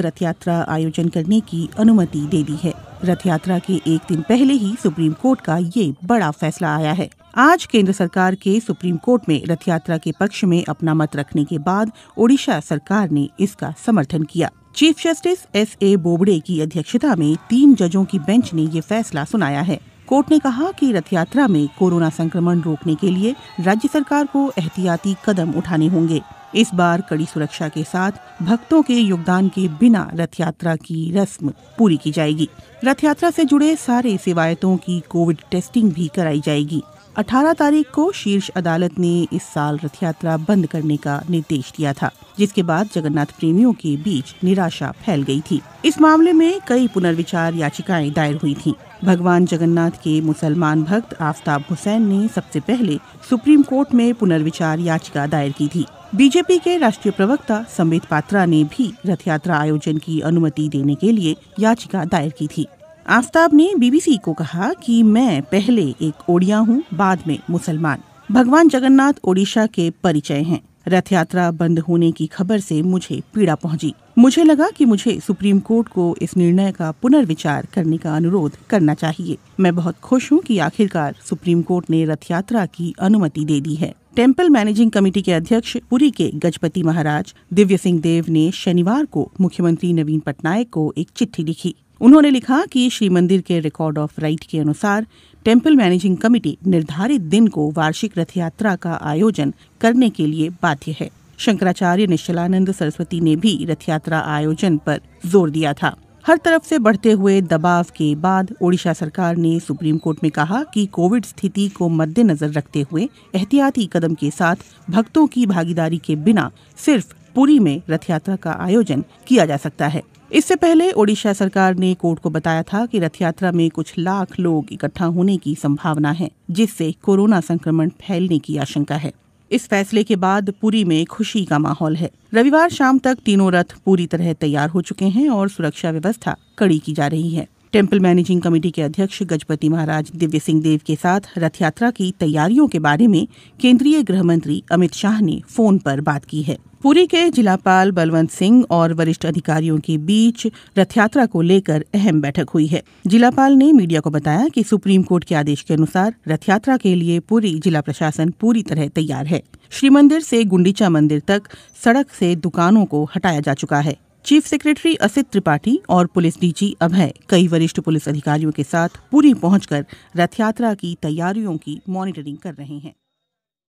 रथ यात्रा आयोजन करने की अनुमति दे दी है रथ यात्रा के एक दिन पहले ही सुप्रीम कोर्ट का ये बड़ा फैसला आया है आज केंद्र सरकार के सुप्रीम कोर्ट में रथ यात्रा के पक्ष में अपना मत रखने के बाद ओडिशा सरकार ने इसका समर्थन किया chief justice S A Bobde की अध्यक्षता में तीन जजों की बेंच ने ये फैसला सुनाया है कोर्ट ने कहा कि रथ यात्रा में कोरोना संक्रमण रोकने के लिए राज्य सरकार को एहतियाती कदम उठाने होंगे इस बार कड़ी सुरक्षा के साथ भक्तों के योगदान के बिना रथ यात्रा की रस्म पूरी की जाएगी रथ यात्रा से जुड़े सारे सेवायतों की कोविड टेस्टिंग भी कराई जाएगी 18 तारीख को शीर्ष अदालत ने इस साल रथ यात्रा बंद करने का निर्देश दिया था जिसके बाद जगन्नाथ प्रेमियों के बीच निराशा फैल गई थी इस मामले में कई पुनर्विचार याचिकाएं दायर हुई थीं। भगवान जगन्नाथ के मुसलमान भक्त आफताब हुसैन ने सबसे पहले सुप्रीम कोर्ट में पुनर्विचार याचिका दायर की थी बीजेपी के राष्ट्रीय प्रवक्ता संबित पात्रा ने भी रथ यात्रा आयोजन की अनुमति देने के लिए याचिका दायर की थी आफ्ताब ने बीबीसी को कहा कि मैं पहले एक ओडिया हूँ बाद में मुसलमान भगवान जगन्नाथ ओडिशा के परिचय हैं रथ यात्रा बंद होने की खबर से मुझे पीड़ा पहुंची मुझे लगा कि मुझे सुप्रीम कोर्ट को इस निर्णय का पुनर्विचार करने का अनुरोध करना चाहिए मैं बहुत खुश हूं कि आखिरकार सुप्रीम कोर्ट ने रथ यात्रा की अनुमति दे दी है टेम्पल मैनेजिंग कमेटी के अध्यक्ष पुरी के गजपति महाराज दिव्य सिंह देव ने शनिवार को मुख्यमंत्री नवीन पटनायक को एक चिट्ठी लिखी उन्होंने लिखा कि श्री मंदिर के रिकॉर्ड ऑफ राइट के अनुसार टेम्पल मैनेजिंग कमेटी निर्धारित दिन को वार्षिक रथ यात्रा का आयोजन करने के लिए बाध्य है शंकराचार्य निश्चलानंद सरस्वती ने भी रथ यात्रा आयोजन पर जोर दिया था हर तरफ से बढ़ते हुए दबाव के बाद ओडिशा सरकार ने सुप्रीम कोर्ट में कहा कि कोविड स्थिति को मद्देनजर रखते हुए एहतियाती कदम के साथ भक्तों की भागीदारी के बिना सिर्फ पुरी में रथ यात्रा का आयोजन किया जा सकता है इससे पहले ओडिशा सरकार ने कोर्ट को बताया था कि रथ यात्रा में कुछ लाख लोग इकट्ठा होने की संभावना है जिससे कोरोना संक्रमण फैलने की आशंका है इस फैसले के बाद पुरी में खुशी का माहौल है रविवार शाम तक तीनों रथ पूरी तरह तैयार हो चुके हैं और सुरक्षा व्यवस्था कड़ी की जा रही है टेम्पल मैनेजिंग कमेटी के अध्यक्ष गजपति महाराज दिव्य सिंह देव के साथ रथ यात्रा की तैयारियों के बारे में केंद्रीय गृह मंत्री अमित शाह ने फोन पर बात की है पुरी के जिलापाल बलवंत सिंह और वरिष्ठ अधिकारियों के बीच रथ यात्रा को लेकर अहम बैठक हुई है जिलापाल ने मीडिया को बताया कि सुप्रीम कोर्ट के आदेश के अनुसार रथ यात्रा के लिए पूरी जिला प्रशासन पूरी तरह तैयार है श्री मंदिर से गुंडीचा मंदिर तक सड़क से दुकानों को हटाया जा चुका है चीफ सेक्रेटरी असित त्रिपाठी और पुलिस डीजी अभय कई वरिष्ठ पुलिस अधिकारियों के साथ पूरी पहुंचकर रथ यात्रा की तैयारियों की मॉनिटरिंग कर रहे हैं